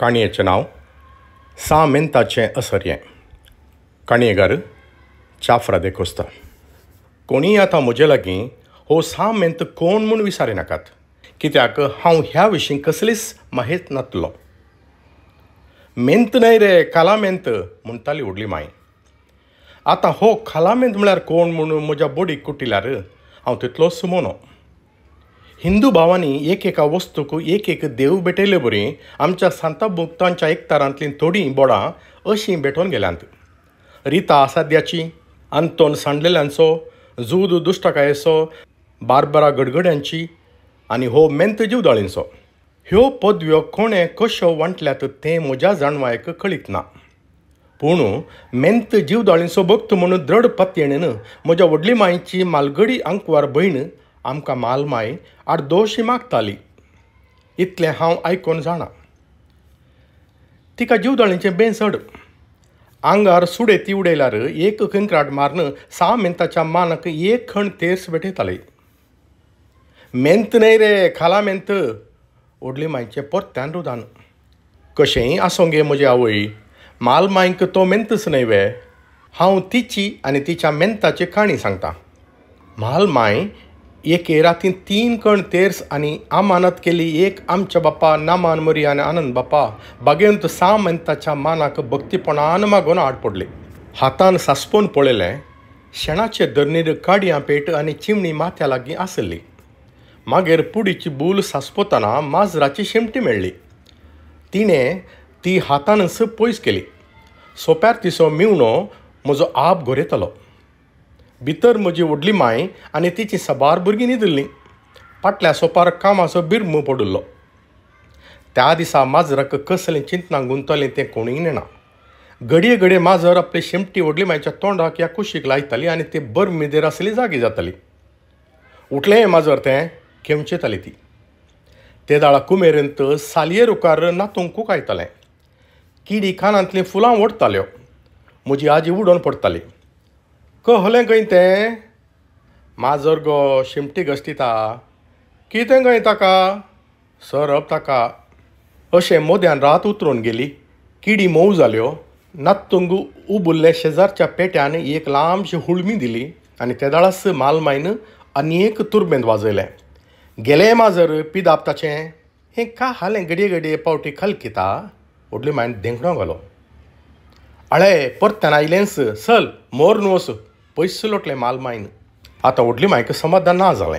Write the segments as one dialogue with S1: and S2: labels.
S1: काणयेचें नाव सा मिंताचें असर्ये काणयेकार चाफ्रा दे कोस्ता कोणीय आतां म्हजे लागीं हो सा मेंत कोण म्हूण नाकात कित्याक हांव ह्या विशीं कसलीच माहीत नातलो मेंत न्हय रे कालामेंत म्हणटाली उडली माय आतां हो कालामेंत म्हळ्यार कोण म्हूण म्हज्या बोडीक कुटिल्यार हांव तितलो सुमोनो हिंदू भावांनी एक एका वस्तूक एक एक देव भेटयले बरी आमच्या सांता एक एकतारांतलीं थोडीं बोडां अशी भेटून गेल्यांत रिता आसाद्याची अंतोन सांडलेल्यांचो जूद दुश्टकायेचो बारबरा गडगड्यांची आणि हो मेंत जीवदाळींचो ह्यो पदव्यो कोणें कश्यो वांटल्यात तें म्हज्या जाणवायक कळीत ना पूण मेंत जीवदाळींचो भक्त म्हणून दृढ पत्येणेन म्हज्या व्हडली मायेची मालगडी आंकवार भयण आमकां मालमाय आडदोशी मागताली इतलें हांव आयकून जाणा तिका जिवदळीचें बेंसड आंगार सुडे ती उडयल्यार एक किंक्राट मारन सा ताच्या मानाक एक खण तेर्स भेटयताले मेंत न्हय रे खाला मेंत ओडली मायचें परत्यान रुदान कशेंय आसूं गे म्हजी आवय मालमायक तो मेंतच न्हय वे हांव तिची आनी तिच्या मेंताची काणी सांगता मालमाय एके रातीन तीन कण तेर्स आनी आमानत केली एक आमच्या बापा नामान मरी आणि आनंद बापा बागेंत साम आणि ताच्या मानाक भक्तीपणान मागून आड पडली हातान सासपून पळयलें शेणाचे धरणीर काडयां पेट आणि चिमणी माथ्या लागी आसली मागीर पुडीची बूल सासपोताना माजराची शेमटी मेळ्ळी तिणें ती हातान स पयस केली सोप्यार तिसो मिवणो म्हजो आप घोरयतालो भितर म्हजी व्हडली माय आनी तिची साबार भुरगीं न्हिदिल्लीं फाटल्या सोपार कामाचो बिर्म पडिल्लो त्या दिसा माजराक कसलें चिंतना गुंतलें तें कोणीय नेना घडये घडये माजर आपली शेमटी व्हडली मायच्या तोंडाक या कुशीक लायताली आनी ती मेदेर आसली जागी जाताली उठलें माजर तें खेमचेताली ती ते दाळा कुमेरेंत सालये उकार नातूंकूक आयतालें किडी कानांतलीं फुलां ओडताल्यो म्हजी आजी उडोवन पडताली कहलें गय तें माजर गो शिमटी घसटिता कितें गय ताका सरप ताका अशें मोद्यान रात उतरून गेली किडी मऊ जाल्यो नात्तुंगू उबुल्ले शेजारच्या पेट्यान एक लांबशी हुळमी दिली आनी तेदाळास मालमायन आनी एक तुरबेंत वाजयलें गेलें माजर पिदाप ताचें हें का हालें घडये घडये पावटी खलकिता व्हडली मायन धेंकणो घालो आळे परतन आयलेंस सल मोर न्हू माल माईन आता व्हडली मायक समाधान ना जालें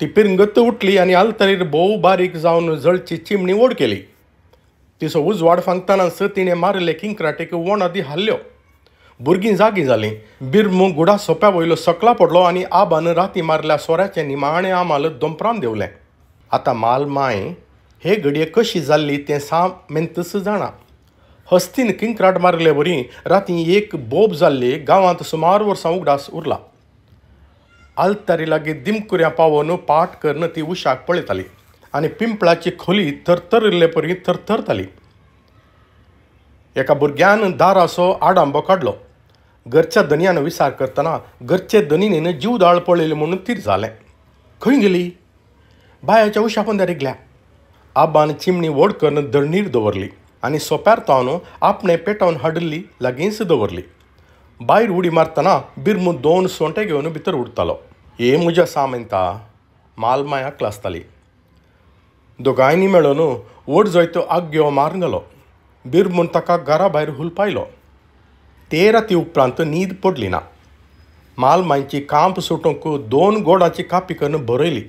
S1: ती पिरंगत उठली आनी आलतरीर बहु बारीक जाऊन जळची चिमणी ओढ केली तिचं उजवाड फांगतानाच तिणें मारले किंकराटेक आधी हाल्ल्यो भुरगीं जागी झाली बिरमू गुडा सोंप्या वयलो सकला पडलो आणि आबान राती मारल्या सोऱ्याचे निमाणे आमाल दोंपरान देवले आतां माय हे घडये कशी जाल्ली ते सामेंतच जाणा हस्तीन किंकराट मारले वरी रातीं एक बोब जाल्ली गावांत सुमार वर्सां उगडास उरला आलतारी लागी दिमकुऱ्या पावन पाट करन ती उशाक पळयताली आनी पिंपळाची खोली थरथरले परी थरथरताली एका भुरग्यान दारासो आडांबो काडलो घरच्या दनयान विसार करतना घरचे दनिनेन जीव दाळ पळयली म्हणून तीर जालें खंय गेली बायाच्या उशा पंदार आबान चिमणी व्हड करन धरणीर दवरली आनी सोंप्यार तावन आपणे पेटावन हाडिल्ली लागींच दवरली भायर उडी मारतना बिरमू दोन सोंटे घेवन भितर उडतालो ये मुजा सामंता मालमाया क्लासताली दोगांयनी मेळून व्हड जायत्यो आग्यो मारून गेलो बिरमून ताका घरा भायर हुलपायलो ते राती उपरांत न्हीद पडली ना मालमायची कांप सुटूंक दोन गोडाची कापी करून बरयली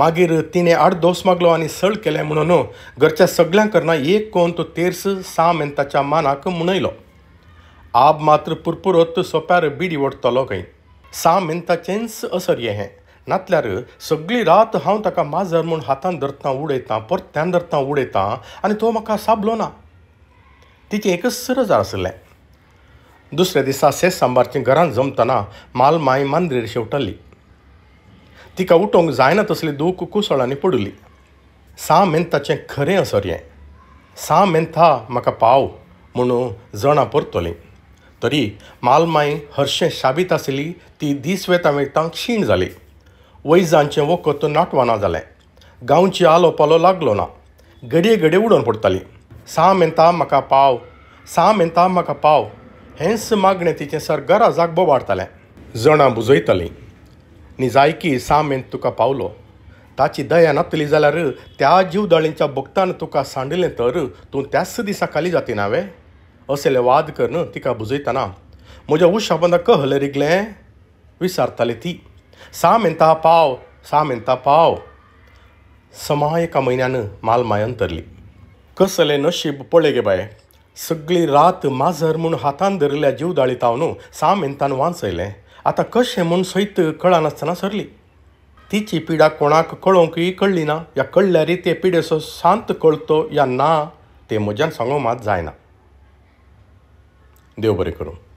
S1: मागीर तिणें आठ दोस मागलो आनी सळ केले म्हणून घरच्या सगळ्यांकरना करना एक कोण तो तेर्स सामेन ताच्या मानाक म्हणयलो आब मात्र पुरपुरत सोंप्यार बिडी ओडटलो खंय मेन ताचेंच असर हें नातल्यार सगळी रात हांव ताका माजर म्हूण हातान धरतां उडयतां परत्यान धरतां उडयतां आनी तो म्हाका साबलो ना तिचें एकच रजार आसलें दुसऱ्या दिसा सेस सांबारचें घरांत जमतना माय मांद्रेर शेवटली तिका उठोंक जायना तसली दूख कुसळांनी पडली सा खरे खरें असर्ये सा मेंथा म्हाका पाव म्हणून जणां परतलीं तरी मालमाय हरशें शाबीत आसली ती दीस वेता वेतांक क्षीण जाली वैजांचें वखद नाटवाना जालें गांवची आलो पालो लागलो ना घडये घडये उडोवन पडटाली सा मेंता म्हाका पाव सा मेंता म्हाका पाव हेंच मागणें तिचें सरगराजाक बोबाडतालें जणां बुजयतालीं नी जायकी सामेन तुका पावलो ताची दया नातली जाल्यार त्या जीव दाळींच्या भक्तान तुका सांडिलें तर तूं त्याच दिसा खाली जाती हांवें असले वाद करन तिका बुजयतना म्हज्या उशाबंदा कहले रिगलें विसारताली ती सामेंता पाव सामेंता पाव समा एका म्हयन्यान मालमाय अंतरली कसले नशीब पळे गे बाय सगळी रात माजर म्हूण हातान धरिल्ल्या दाळी तावन सामेंतान वांचयलें आता आतां कशें म्हूण कळा नसताना सरली तिची पिडा कोणाक ही कळली ना या कळ्ळ्यारय ते पिडेचो शांत कळतो या ना ते म्हज्यान सांगो मात जायना देव बरें करूं